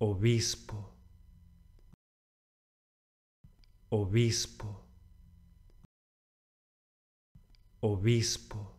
obispo, obispo, obispo.